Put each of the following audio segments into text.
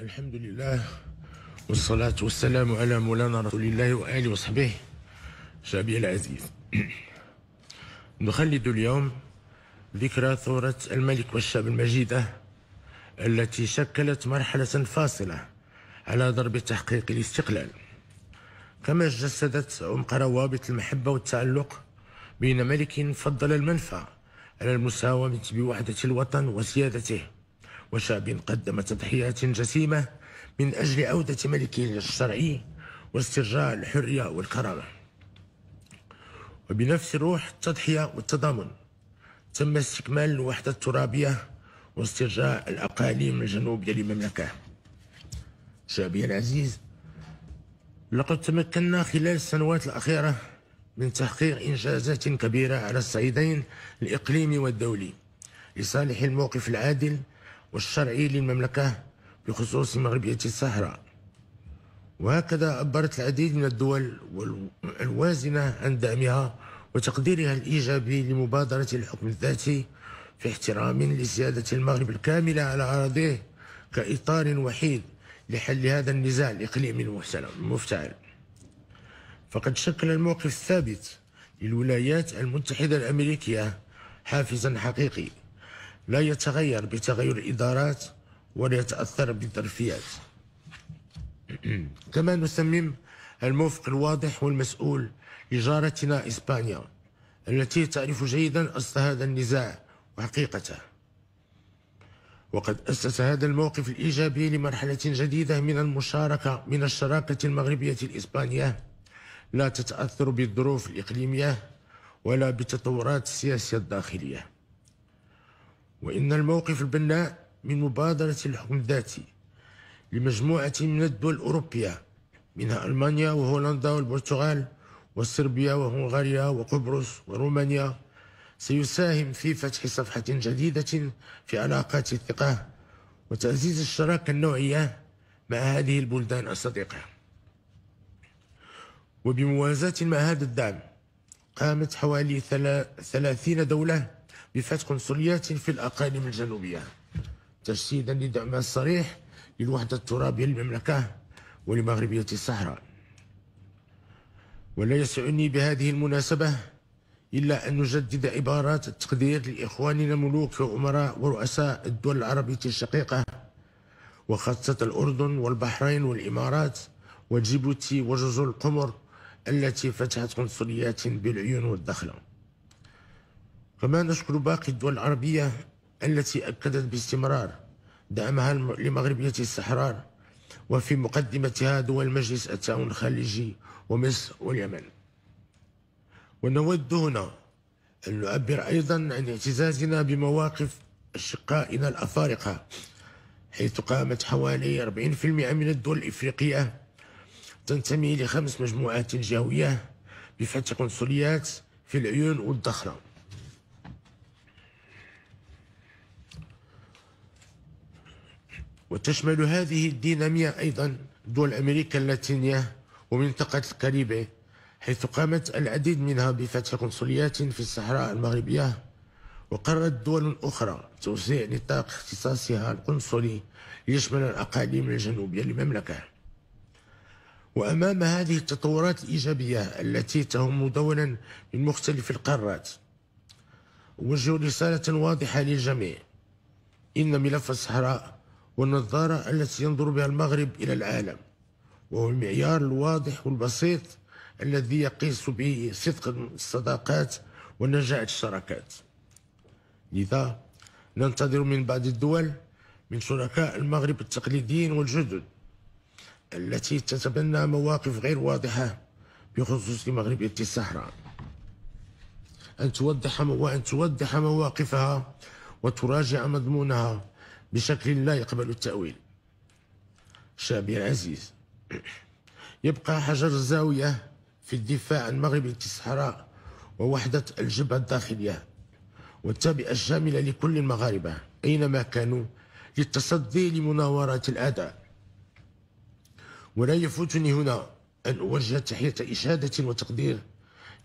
الحمد لله والصلاة والسلام على مولانا رسول الله وآله وصحبه شعبي العزيز نخلد اليوم ذكرى ثورة الملك والشعب المجيدة التي شكلت مرحلة فاصلة على ضرب تحقيق الاستقلال كما جسدت عمق روابط المحبة والتعلق بين ملك فضل المنفى على المساومة بوحدة الوطن وسيادته وشعب قدم تضحيات جسيمة من أجل عودة ملكه الشرعي واسترجاع الحرية والكرامة وبنفس روح التضحية والتضامن تم استكمال الوحدة الترابية واسترجاع الأقاليم الجنوبية للمملكة شعبي العزيز لقد تمكنا خلال السنوات الأخيرة من تحقيق إنجازات كبيرة على الصعيدين الإقليمي والدولي لصالح الموقف العادل والشرعي للمملكة بخصوص مغربية الصحراء وهكذا أبرت العديد من الدول الوازنة عن دعمها وتقديرها الإيجابي لمبادرة الحكم الذاتي في احترام لسيادة المغرب الكاملة على أراضيه كإطار وحيد لحل هذا النزاع الإقليمي المفتعل فقد شكل الموقف الثابت للولايات المتحدة الأمريكية حافزا حقيقي لا يتغير بتغير الإدارات ولا يتأثر بالظرفيات كما نسمم الموفق الواضح والمسؤول لجارتنا إسبانيا التي تعرف جيدا أصل هذا النزاع وحقيقته وقد أسس هذا الموقف الإيجابي لمرحلة جديدة من المشاركة من الشراكة المغربية الإسبانية لا تتأثر بالظروف الإقليمية ولا بتطورات السياسية الداخلية وإن الموقف البناء من مبادرة الحكم الذاتي لمجموعة من الدول الأوروبية منها ألمانيا وهولندا والبرتغال وصربيا وهنغاريا وقبرص ورومانيا سيساهم في فتح صفحة جديدة في علاقات الثقة وتعزيز الشراكة النوعية مع هذه البلدان الصديقة وبموازاة مع هذا الدعم قامت حوالي ثلاثين دولة بفتح قنصليات في الأقاليم الجنوبية تجسيدا لدعمها الصريح للوحدة الترابية للمملكة ولمغربية الصحراء ولا يسعني بهذه المناسبة إلا أن نجدد عبارات التقدير لإخواننا ملوك وأمراء ورؤساء الدول العربية الشقيقة وخاصة الأردن والبحرين والإمارات وجيبوتي وجزر القمر التي فتحت قنصليات بالعيون والدخله كما نشكر باقي الدول العربية التي أكدت باستمرار دعمها لمغربية الصحراء وفي مقدمتها دول مجلس التعاون الخليجي ومصر واليمن ونود هنا أن نعبر أيضا عن اعتزازنا بمواقف أشقائنا الأفارقة حيث قامت حوالي 40% من الدول الإفريقية تنتمي لخمس مجموعات جهوية بفتح قنصليات في العيون والضخرة وتشمل هذه الدينامية أيضا دول أمريكا اللاتينية ومنطقة الكاريبي حيث قامت العديد منها بفتح قنصليات في الصحراء المغربية وقررت دول أخرى توسيع نطاق اختصاصها القنصلي ليشمل الأقاليم الجنوبية للمملكة وأمام هذه التطورات الإيجابية التي تهم دولا من مختلف القارات وجه رسالة واضحة للجميع إن ملف الصحراء والنظارة التي ينظر بها المغرب إلى العالم وهو المعيار الواضح والبسيط الذي يقيس به صدق الصداقات ونجاح الشراكات لذا ننتظر من بعض الدول من شركاء المغرب التقليديين والجدد التي تتبنى مواقف غير واضحة بخصوص مغربية الصحراء أن توضح وأن توضح مواقفها وتراجع مضمونها بشكل لا يقبل التأويل شعبي العزيز يبقى حجر الزاوية في الدفاع عن مغرب الصحراء ووحدة الجبهة الداخلية والتابعة الشاملة لكل المغاربة أينما كانوا للتصدي لمناورات الأعداء ولا يفوتني هنا أن أوجه تحية إشادة وتقدير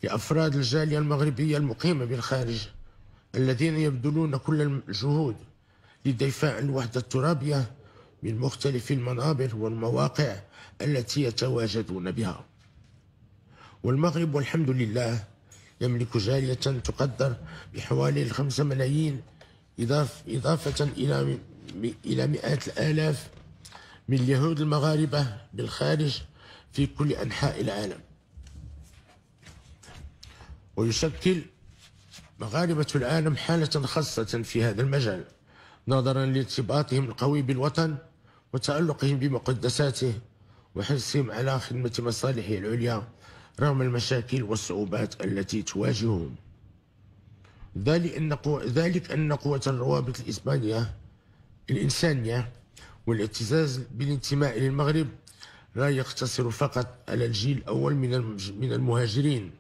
لأفراد الجالية المغربية المقيمة بالخارج الذين يبذلون كل الجهود لدفاع الوحدة الترابية من مختلف المنابر والمواقع التي يتواجدون بها والمغرب والحمد لله يملك جارية تقدر بحوالي الخمسة ملايين إضافة إلى إلى مئات الآلاف من اليهود المغاربة بالخارج في كل أنحاء العالم ويشكل مغاربة العالم حالة خاصة في هذا المجال نظرا لارتباطهم القوي بالوطن وتألقهم بمقدساته وحرصهم على خدمة مصالحه العليا رغم المشاكل والصعوبات التي تواجههم ذلك أن قوة, ذلك أن قوة الروابط الإسبانية الإنسانية والاعتزاز بالانتماء للمغرب لا يقتصر فقط على الجيل الأول من من المهاجرين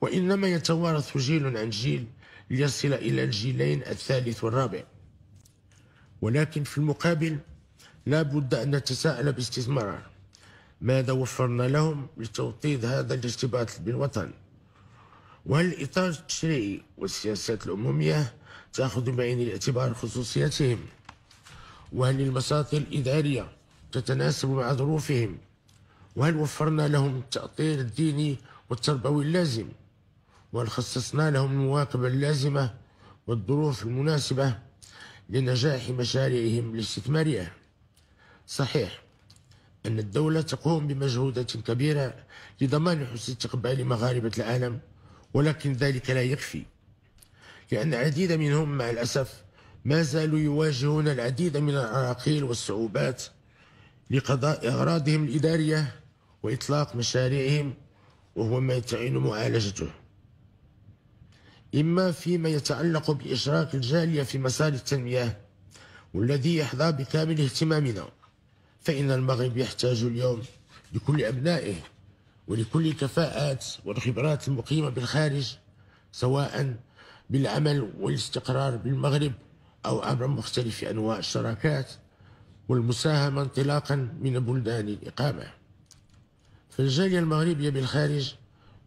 وإنما يتوارث جيل عن جيل ليصل إلى الجيلين الثالث والرابع ولكن في المقابل لا بد أن نتساءل باستثمار ماذا وفرنا لهم لتوطيد هذا الارتباط بالوطن وهل الإطار التشريعي والسياسات الأممية تأخذ بعين الاعتبار خصوصياتهم وهل المساطي الإدارية تتناسب مع ظروفهم وهل وفرنا لهم التأطير الديني والتربوي اللازم وهل خصصنا لهم المواكبة اللازمة والظروف المناسبة لنجاح مشاريعهم الاستثمارية صحيح أن الدولة تقوم بمجهودات كبيرة لضمان حسن استقبال مغاربة العالم ولكن ذلك لا يكفي لأن العديد منهم مع الأسف ما زالوا يواجهون العديد من العراقيل والصعوبات لقضاء أغراضهم الإدارية وإطلاق مشاريعهم وهو ما تعين معالجته إما فيما يتعلق بإشراك الجالية في مسار التنمية والذي يحظى بكامل اهتمامنا فإن المغرب يحتاج اليوم لكل أبنائه ولكل الكفاءات والخبرات المقيمة بالخارج سواء بالعمل والاستقرار بالمغرب أو عبر مختلف أنواع الشراكات والمساهمة انطلاقا من بلدان الإقامة فالجالية المغربية بالخارج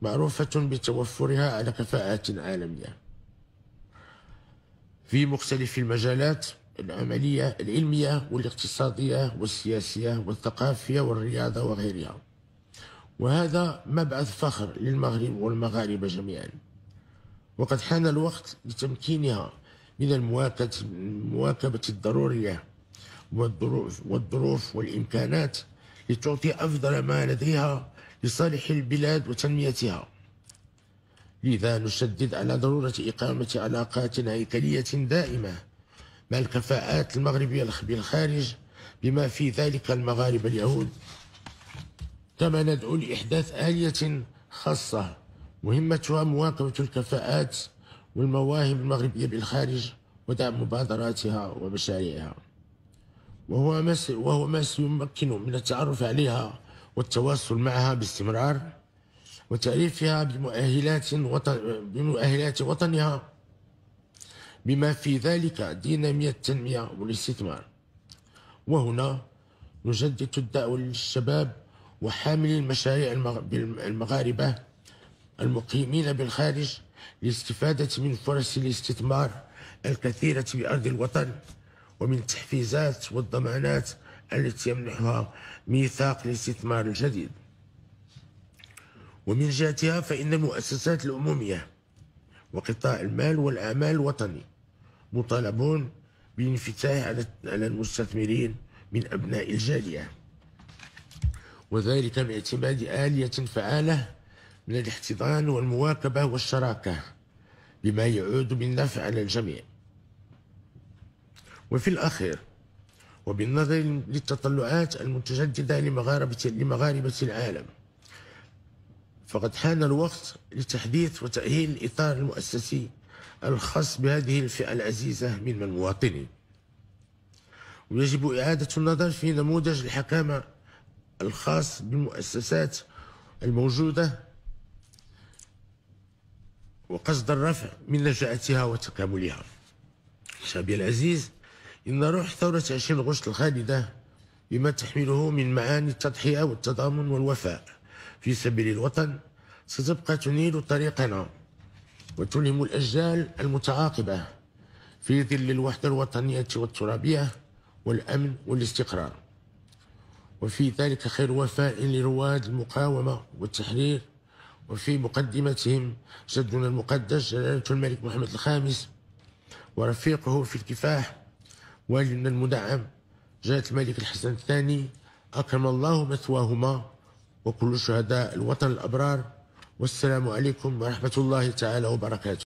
معروفة بتوفرها على كفاءات عالمية في مختلف المجالات العملية العلمية والاقتصادية والسياسية والثقافية والرياضة وغيرها وهذا مبعث فخر للمغرب والمغاربة جميعا وقد حان الوقت لتمكينها من المواكبة الضرورية والظروف والإمكانات لتعطي أفضل ما لديها لصالح البلاد وتنميتها لذا نشدد على ضرورة إقامة علاقات هيكلية دائمة مع الكفاءات المغربية بالخارج بما في ذلك المغاربة اليهود كما ندعو لإحداث آلية خاصة مهمتها مواكبة الكفاءات والمواهب المغربية بالخارج ودعم مبادراتها ومشاريعها وهو ما سيمكن من التعرف عليها والتواصل معها باستمرار وتعريفها بمؤهلات وطن بمؤهلات وطنها بما في ذلك دينامية التنمية والاستثمار وهنا نجدد الدعوة للشباب وحاملي المشاريع المغاربة المقيمين بالخارج للاستفادة من فرص الاستثمار الكثيرة بأرض الوطن ومن التحفيزات والضمانات التي يمنحها ميثاق الاستثمار الجديد ومن جهتها فإن المؤسسات الأمومية وقطاع المال والأعمال الوطني مطالبون بالانفتاح على المستثمرين من أبناء الجالية وذلك باعتماد آلية فعالة من الاحتضان والمواكبة والشراكة بما يعود بالنفع على الجميع وفي الأخير وبالنظر للتطلعات المتجددة لمغاربة, لمغاربة العالم فقد حان الوقت لتحديث وتأهيل الإطار المؤسسي الخاص بهذه الفئة العزيزة من المواطنين ويجب إعادة النظر في نموذج الحكامة الخاص بالمؤسسات الموجودة وقصد الرفع من نجاعتها وتكاملها شعبي العزيز إن روح ثورة 20 غشت الخالدة بما تحمله من معاني التضحية والتضامن والوفاء في سبيل الوطن ستبقى تنير طريقنا وتلهم الأجيال المتعاقبة في ظل الوحدة الوطنية والترابية والأمن والاستقرار وفي ذلك خير وفاء لرواد المقاومة والتحرير وفي مقدمتهم جدنا المقدس جلالة الملك محمد الخامس ورفيقه في الكفاح والدنا المدعم جلالة الملك الحسن الثاني أكرم الله مثواهما وكل شهداء الوطن الأبرار والسلام عليكم ورحمة الله تعالى وبركاته